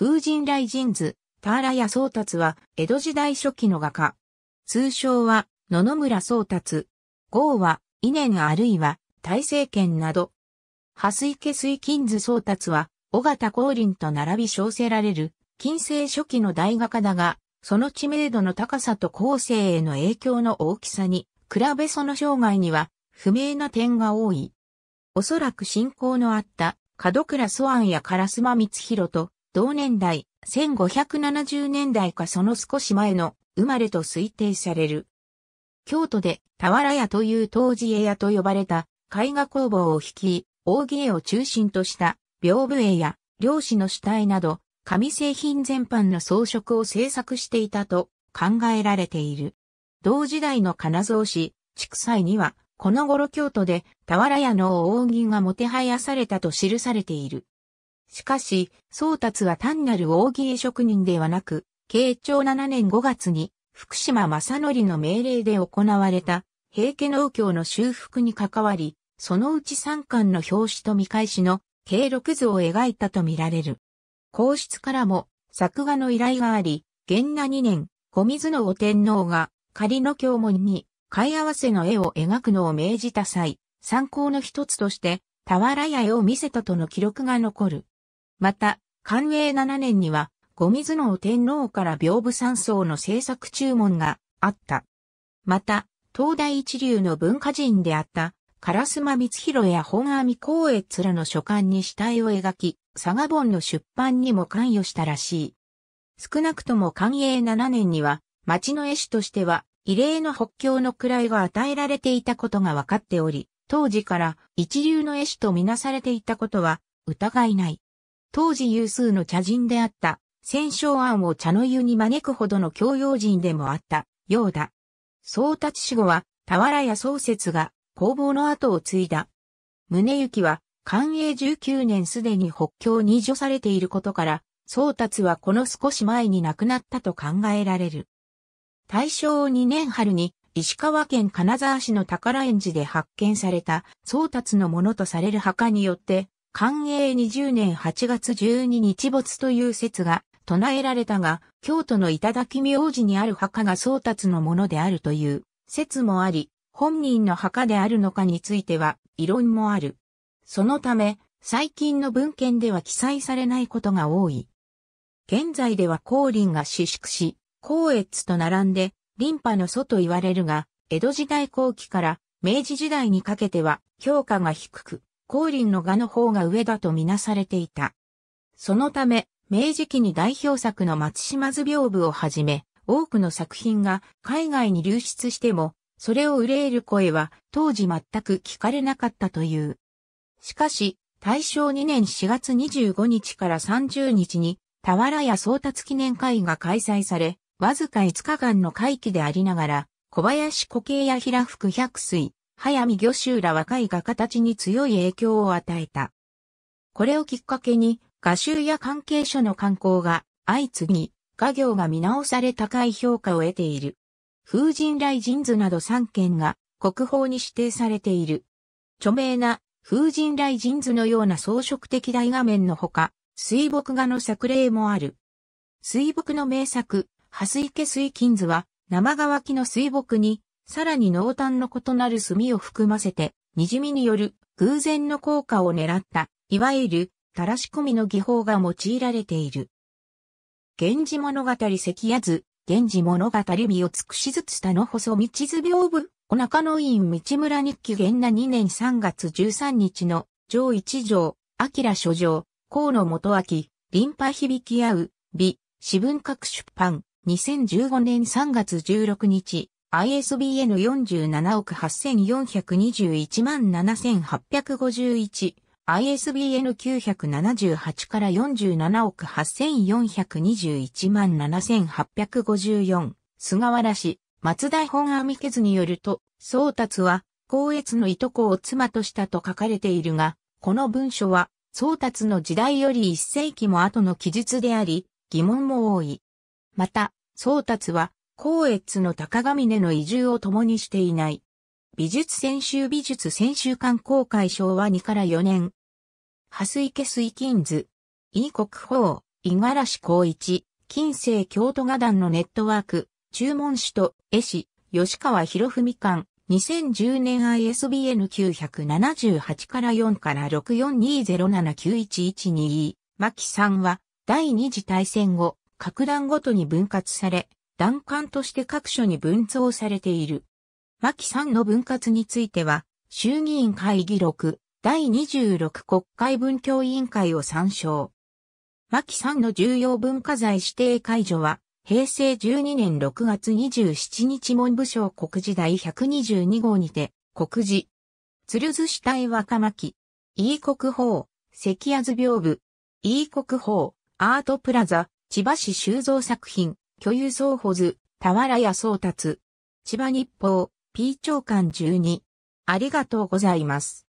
風神雷神図、田原屋宗達は、江戸時代初期の画家。通称は、野々村宗達。号は、伊年あるいは、大政権など。蓮池水金図宗達は、尾形光林と並び称せられる、近世初期の大画家だが、その知名度の高さと後世への影響の大きさに、比べその生涯には、不明な点が多い。おそらく信仰のあった、門倉祖安や烏間光弘と、同年代、1570年代かその少し前の生まれと推定される。京都で俵屋という当時絵屋と呼ばれた絵画工房を率い、扇絵を中心とした屏風絵や漁師の主体など、紙製品全般の装飾を制作していたと考えられている。同時代の金蔵師、畜祭には、この頃京都で俵屋の扇がもてはやされたと記されている。しかし、宗達は単なる大喜利職人ではなく、慶長7年5月に、福島正則の命令で行われた、平家農協の修復に関わり、そのうち三巻の表紙と見返しの計六図を描いたとみられる。皇室からも作画の依頼があり、元那2年、小水の天皇が仮の教門に貝合わせの絵を描くのを命じた際、参考の一つとして、俵屋絵を見せたとの記録が残る。また、寛永7年には、後水能天皇から屏風山荘の制作注文があった。また、東大一流の文化人であった、烏間光弘や本阿弥光悦らの書簡に死体を描き、佐賀本の出版にも関与したらしい。少なくとも寛永7年には、町の絵師としては、異例の北京の位が与えられていたことが分かっており、当時から一流の絵師とみなされていたことは疑いない。当時有数の茶人であった、千章庵を茶の湯に招くほどの教養人でもあった、ようだ。宗達死後は、俵屋宗節が工房の後を継いだ。宗行は、寛永19年すでに北京に除されていることから、宗達はこの少し前に亡くなったと考えられる。大正2年春に、石川県金沢市の宝園寺で発見された宗達のものとされる墓によって、寛永20年8月12日没という説が唱えられたが、京都の頂明寺にある墓が宗達のものであるという説もあり、本人の墓であるのかについては異論もある。そのため、最近の文献では記載されないことが多い。現在では光林が私縮し、光越と並んで、林波の祖と言われるが、江戸時代後期から明治時代にかけては評価が低く、光林の画の方が上だとみなされていた。そのため、明治期に代表作の松島図屏風をはじめ、多くの作品が海外に流出しても、それを憂える声は当時全く聞かれなかったという。しかし、大正2年4月25日から30日に、俵屋宗達記念会が開催され、わずか5日間の会期でありながら、小林古慶や平福百水、早見魚衆ら若い画家たちに強い影響を与えた。これをきっかけに、画集や関係書の刊行が相次ぎ、画業が見直され高い評価を得ている。風神雷神図など3件が国宝に指定されている。著名な風神雷神図のような装飾的大画面のほか、水墨画の作例もある。水墨の名作、蓮池水金図は、生乾きの水墨に、さらに濃淡の異なる墨を含ませて、滲みによる偶然の効果を狙った、いわゆる、垂らし込みの技法が用いられている。源氏物語関やず、源氏物語美を尽くしずつたの細道図屏部、お中の院道村日記源那2年3月13日の、上一条、明書上、河野元明、林波響き合う、美、私文各出版、2015年3月16日、ISBN 47億8421万7851 ISBN 978から47億8421万7854菅原氏松田本阿弥家によると宗達は光悦のいとこを妻としたと書かれているがこの文書は宗達の時代より一世紀も後の記述であり疑問も多いまた宗達は光悦の高峰の移住を共にしていない。美術専修美術専修館公開昭和2から4年。蓮池水金図。E 国宝、五十嵐光一、近世京都画壇のネットワーク、注文師と絵師、吉川博文館、2010年 ISBN 978から4から6420791122、牧さんは、第二次大戦後、各弾ごとに分割され、段刊として各所に分増されている。牧さんの分割については、衆議院会議録第26国会文教委員会を参照。牧さんの重要文化財指定解除は、平成12年6月27日文部省国時第122号にて、国時。鶴津司体若巻。E 国宝、関安屏風。E 国宝、アートプラザ、千葉市修造作品。巨有総保図、俵屋総達。千葉日報、P 長官12。ありがとうございます。